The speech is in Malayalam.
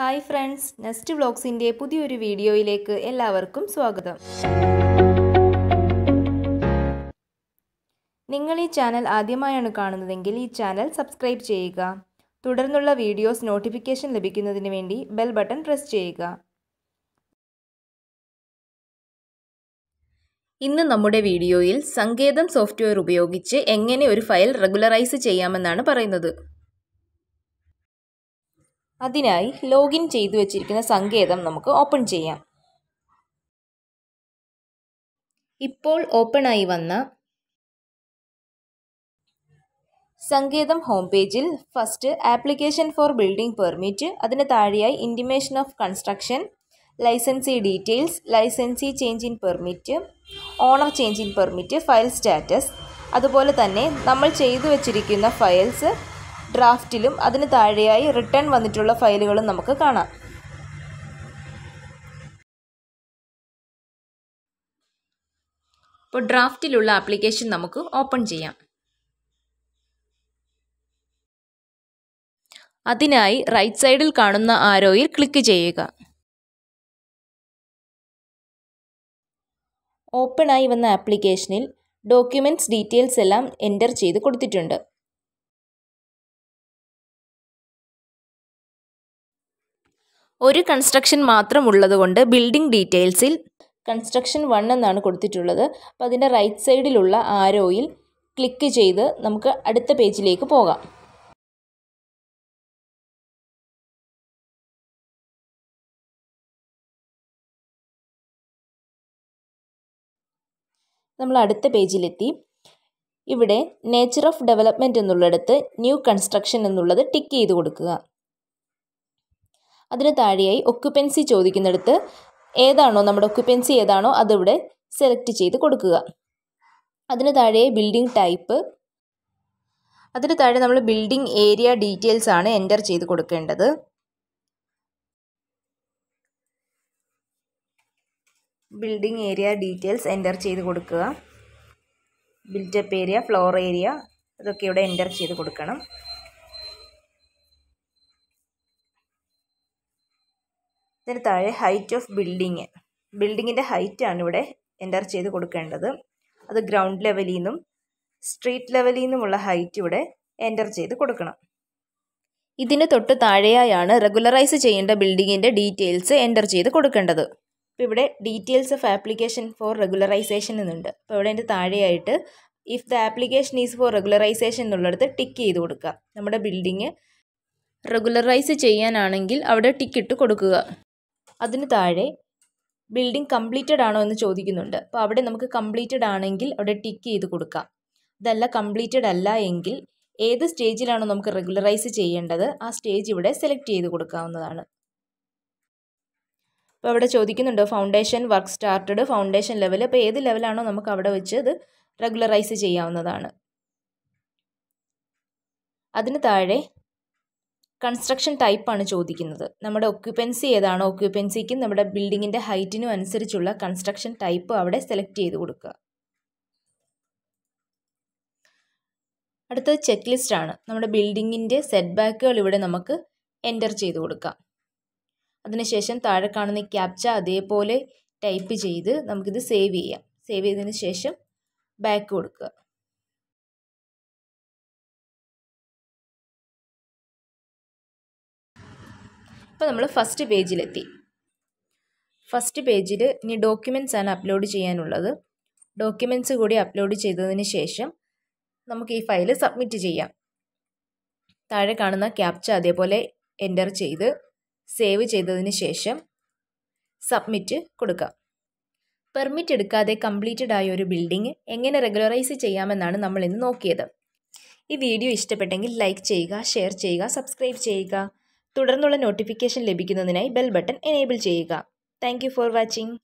ഹായ് ഫ്രണ്ട്സ് നെസ്റ്റ് വ്ളോഗ്സിൻ്റെ പുതിയൊരു വീഡിയോയിലേക്ക് എല്ലാവർക്കും സ്വാഗതം നിങ്ങൾ ഈ ചാനൽ ആദ്യമായാണ് കാണുന്നതെങ്കിൽ ഈ ചാനൽ സബ്സ്ക്രൈബ് ചെയ്യുക തുടർന്നുള്ള വീഡിയോസ് നോട്ടിഫിക്കേഷൻ ലഭിക്കുന്നതിന് വേണ്ടി ബെൽ ബട്ടൺ പ്രസ് ചെയ്യുക ഇന്ന് നമ്മുടെ വീഡിയോയിൽ സങ്കേതം സോഫ്റ്റ്വെയർ ഉപയോഗിച്ച് എങ്ങനെ ഒരു ഫയൽ റെഗുലറൈസ് ചെയ്യാമെന്നാണ് പറയുന്നത് അതിനായി ലോഗിൻ ചെയ്തു വച്ചിരിക്കുന്ന സങ്കേതം നമുക്ക് ഓപ്പൺ ചെയ്യാം ഇപ്പോൾ ഓപ്പണായി വന്ന സങ്കേതം ഹോം പേജിൽ first application for building permit അതിന് താഴെയായി intimation of construction licensee details licensee change in permit owner change in permit file status അതുപോലെ തന്നെ നമ്മൾ ചെയ്തു വച്ചിരിക്കുന്ന ഫയൽസ് ഡ്രാഫ്റ്റിലും അതിന് താഴെയായി റിട്ടേൺ വന്നിട്ടുള്ള ഫയലുകളും നമുക്ക് കാണാം ഇപ്പോൾ ഡ്രാഫ്റ്റിലുള്ള ആപ്ലിക്കേഷൻ നമുക്ക് ഓപ്പൺ ചെയ്യാം അതിനായി റൈറ്റ് സൈഡിൽ കാണുന്ന ആരോയിൽ ക്ലിക്ക് ചെയ്യുക ഓപ്പണായി വന്ന ആപ്ലിക്കേഷനിൽ ഡോക്യുമെൻറ്റ്സ് ഡീറ്റെയിൽസ് എല്ലാം എൻ്റർ ചെയ്ത് കൊടുത്തിട്ടുണ്ട് ഒരു കൺസ്ട്രക്ഷൻ മാത്രം ഉള്ളതുകൊണ്ട് ബിൽഡിംഗ് ഡീറ്റെയിൽസിൽ കൺസ്ട്രക്ഷൻ വൺ എന്നാണ് കൊടുത്തിട്ടുള്ളത് അപ്പോൾ അതിൻ്റെ റൈറ്റ് സൈഡിലുള്ള ആരോയിൽ ക്ലിക്ക് ചെയ്ത് നമുക്ക് അടുത്ത പേജിലേക്ക് പോകാം നമ്മൾ അടുത്ത പേജിലെത്തി ഇവിടെ നേച്ചർ ഓഫ് ഡെവലപ്മെൻറ്റ് എന്നുള്ളിടത്ത് ന്യൂ കൺസ്ട്രക്ഷൻ എന്നുള്ളത് ടിക്ക് ചെയ്ത് കൊടുക്കുക അതിന് താഴെയായി ഒക്യുപ്പൻസി ചോദിക്കുന്നിടത്ത് ഏതാണോ നമ്മുടെ ഒക്യുപ്പൻസി ഏതാണോ അതിവിടെ സെലക്ട് ചെയ്ത് കൊടുക്കുക അതിന് താഴെ ബിൽഡിംഗ് ടൈപ്പ് അതിന് താഴെ നമ്മൾ ബിൽഡിംഗ് ഏരിയ ഡീറ്റെയിൽസ് ആണ് എൻ്റർ ചെയ്ത് കൊടുക്കേണ്ടത് ബിൽഡിംഗ് ഏരിയ ഡീറ്റെയിൽസ് എൻ്റർ ചെയ്ത് കൊടുക്കുക ബിൽറ്റപ്പ് ഏരിയ ഫ്ലോർ ഏരിയ ഇതൊക്കെ ഇവിടെ എൻ്റർ ചെയ്ത് കൊടുക്കണം ഇതിന് താഴെ ഹൈറ്റ് ഓഫ് ബിൽഡിങ് ബിൽഡിങ്ങിൻ്റെ ഹൈറ്റാണ് ഇവിടെ എൻ്റർ ചെയ്ത് കൊടുക്കേണ്ടത് അത് ഗ്രൗണ്ട് ലെവലിൽ നിന്നും സ്ട്രീറ്റ് ലെവലിൽ നിന്നുമുള്ള ഹൈറ്റ് ഇവിടെ എൻ്റർ ചെയ്ത് കൊടുക്കണം ഇതിന് തൊട്ട് താഴെയായാണ് റെഗുലറൈസ് ചെയ്യേണ്ട ബിൽഡിങ്ങിൻ്റെ ഡീറ്റെയിൽസ് എൻ്റർ ചെയ്ത് കൊടുക്കേണ്ടത് അപ്പോൾ ഇവിടെ details of application for regularisation എന്നുണ്ട് അപ്പോൾ ഇവിടെ എൻ്റെ താഴെയായിട്ട് if the application is for regularisation എന്നുള്ളടത്ത് ടിക്ക് ചെയ്ത് കൊടുക്കുക നമ്മുടെ ബിൽഡിങ് റെഗുലറൈസ് ചെയ്യാനാണെങ്കിൽ അവിടെ ടിക്ക് ഇട്ട് കൊടുക്കുക അതിന് താഴെ ബിൽഡിംഗ് കംപ്ലീറ്റഡ് ആണോ എന്ന് ചോദിക്കുന്നുണ്ട് അപ്പോൾ അവിടെ നമുക്ക് കംപ്ലീറ്റഡ് ആണെങ്കിൽ അവിടെ ടിക്ക് ചെയ്ത് കൊടുക്കാം ഇതല്ല കംപ്ലീറ്റഡ് അല്ല എങ്കിൽ ഏത് സ്റ്റേജിലാണോ നമുക്ക് റെഗുലറൈസ് ചെയ്യേണ്ടത് ആ സ്റ്റേജ് ഇവിടെ സെലക്ട് ചെയ്ത് കൊടുക്കാവുന്നതാണ് അപ്പോൾ അവിടെ ചോദിക്കുന്നുണ്ട് foundation work started foundation level അപ്പോൾ ഏത് ലെവലാണോ നമുക്ക് അവിടെ വെച്ച് ഇത് റെഗുലറൈസ് ചെയ്യാവുന്നതാണ് അതിന് താഴെ കൺസ്ട്രക്ഷൻ ടൈപ്പാണ് ചോദിക്കുന്നത് നമ്മുടെ ഒക്യുപ്പൻസി ഏതാണ് ഒക്യുപ്പൻസിക്കും നമ്മുടെ ബിൽഡിങ്ങിൻ്റെ ഹൈറ്റിനും അനുസരിച്ചുള്ള കൺസ്ട്രക്ഷൻ ടൈപ്പ് അവിടെ സെലക്ട് ചെയ്ത് കൊടുക്കുക അടുത്തത് ചെക്ക് ലിസ്റ്റ് ആണ് നമ്മുടെ ബിൽഡിങ്ങിൻ്റെ സെറ്റ് ബാക്കുകൾ ഇവിടെ നമുക്ക് എൻറ്റർ ചെയ്ത് കൊടുക്കാം അതിനുശേഷം താഴെ കാണുന്ന ക്യാപ്ച അതേപോലെ ടൈപ്പ് ചെയ്ത് നമുക്കിത് സേവ് ചെയ്യാം സേവ് ചെയ്തതിന് ശേഷം ബാക്ക് കൊടുക്കുക അപ്പോൾ നമ്മൾ ഫസ്റ്റ് പേജിലെത്തി ഫസ്റ്റ് പേജിൽ ഇനി ഡോക്യുമെൻസ് ആണ് അപ്ലോഡ് ചെയ്യാനുള്ളത് ഡോക്യുമെൻസ് കൂടി അപ്ലോഡ് ചെയ്തതിന് ശേഷം നമുക്ക് ഈ ഫയൽ സബ്മിറ്റ് ചെയ്യാം താഴെ കാണുന്ന ക്യാപ്ച അതേപോലെ എൻ്റർ ചെയ്ത് സേവ് ചെയ്തതിന് ശേഷം സബ്മിറ്റ് കൊടുക്കാം പെർമിറ്റ് എടുക്കാതെ കംപ്ലീറ്റഡ് ആയ ഒരു ബിൽഡിംഗ് എങ്ങനെ റെഗുലറൈസ് ചെയ്യാമെന്നാണ് നമ്മൾ ഇന്ന് നോക്കിയത് ഈ വീഡിയോ ഇഷ്ടപ്പെട്ടെങ്കിൽ ലൈക്ക് ചെയ്യുക ഷെയർ ചെയ്യുക സബ്സ്ക്രൈബ് ചെയ്യുക തുടർന്നുള്ള നോട്ടിഫിക്കേഷൻ ലഭിക്കുന്നതിനായി ബെൽ ബട്ടൺ എനേബിൾ ചെയ്യുക താങ്ക് ഫോർ വാച്ചിങ്